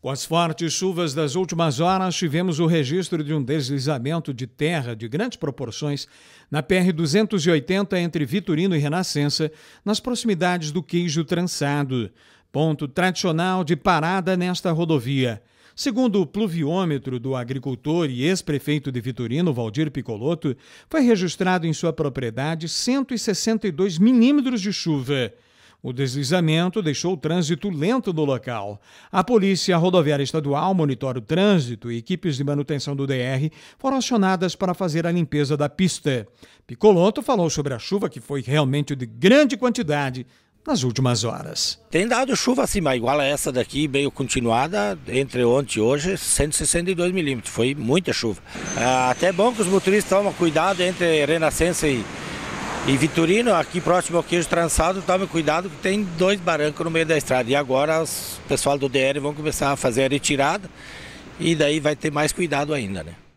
Com as fortes chuvas das últimas horas, tivemos o registro de um deslizamento de terra de grandes proporções na PR-280 entre Vitorino e Renascença, nas proximidades do Queijo Trançado, ponto tradicional de parada nesta rodovia. Segundo o pluviômetro do agricultor e ex-prefeito de Vitorino, Valdir Picoloto, foi registrado em sua propriedade 162 milímetros de chuva. O deslizamento deixou o trânsito lento no local. A Polícia Rodoviária Estadual monitora o trânsito e equipes de manutenção do DR foram acionadas para fazer a limpeza da pista. Picoloto falou sobre a chuva que foi realmente de grande quantidade nas últimas horas. Tem dado chuva mas igual a essa daqui, meio continuada, entre ontem e hoje, 162 milímetros. Foi muita chuva. Ah, até é bom que os motoristas tomem cuidado entre Renascença e e Vitorino, aqui próximo ao queijo trançado, tome cuidado que tem dois barrancos no meio da estrada. E agora os pessoal do DR vão começar a fazer a retirada e daí vai ter mais cuidado ainda, né?